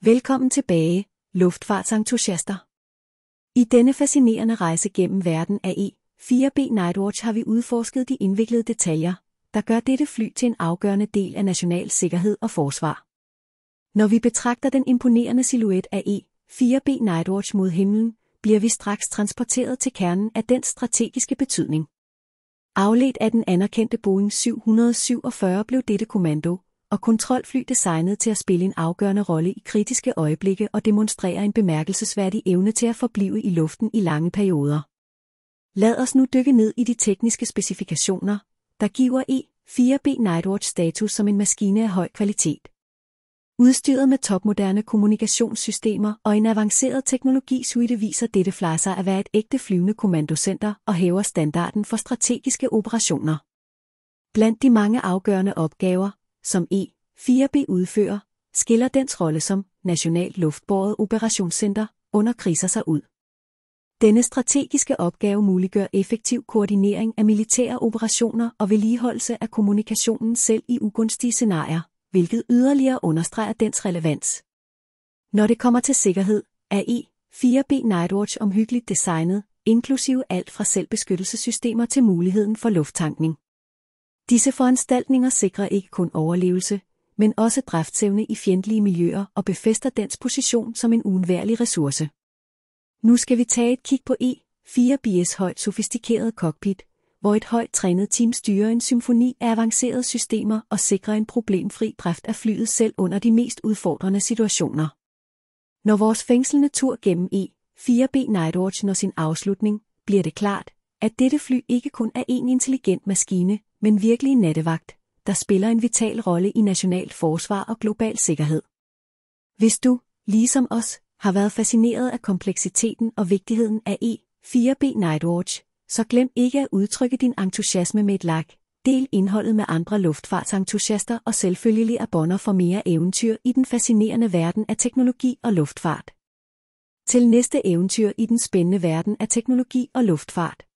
Velkommen tilbage, luftfartsentusiaster. I denne fascinerende rejse gennem verden af E4B Nightwatch har vi udforsket de indviklede detaljer, der gør dette fly til en afgørende del af national sikkerhed og forsvar. Når vi betragter den imponerende silhuet af E4B Nightwatch mod himlen, bliver vi straks transporteret til kernen af dens strategiske betydning. Afledt af den anerkendte Boeing 747 blev dette kommando, og kontrolfly designet til at spille en afgørende rolle i kritiske øjeblikke og demonstrere en bemærkelsesværdig evne til at forblive i luften i lange perioder. Lad os nu dykke ned i de tekniske specifikationer, der giver E4B Nightwatch status som en maskine af høj kvalitet. Udstyret med topmoderne kommunikationssystemer og en avanceret teknologisuite viser dette flar sig at være et ægte flyvende kommandocenter og hæver standarden for strategiske operationer. Blandt de mange afgørende opgaver, som E4B udfører, skiller dens rolle som National luftbåret operationscenter under kriser sig ud. Denne strategiske opgave muliggør effektiv koordinering af militære operationer og vedligeholdelse af kommunikationen selv i ugunstige scenarier, hvilket yderligere understreger dens relevans. Når det kommer til sikkerhed, er E4B Nightwatch omhyggeligt designet, inklusive alt fra selvbeskyttelsessystemer til muligheden for lufttankning. Disse foranstaltninger sikrer ikke kun overlevelse, men også dræftsevne i fjendtlige miljøer og befester dens position som en uundværlig ressource. Nu skal vi tage et kig på e 4 bs højt sofistikeret cockpit, hvor et højt trænet team styrer en symfoni af avancerede systemer og sikrer en problemfri drift af flyet selv under de mest udfordrende situationer. Når vores fængslende tur gennem E4B Nightwatch når sin afslutning, bliver det klart, at dette fly ikke kun er en intelligent maskine, men virkelig en nattevagt, der spiller en vital rolle i nationalt forsvar og global sikkerhed. Hvis du, ligesom os, har været fascineret af kompleksiteten og vigtigheden af E4B Nightwatch, så glem ikke at udtrykke din entusiasme med et like, del indholdet med andre luftfartsentusiaster og selvfølgelig abonner for mere eventyr i den fascinerende verden af teknologi og luftfart. Til næste eventyr i den spændende verden af teknologi og luftfart.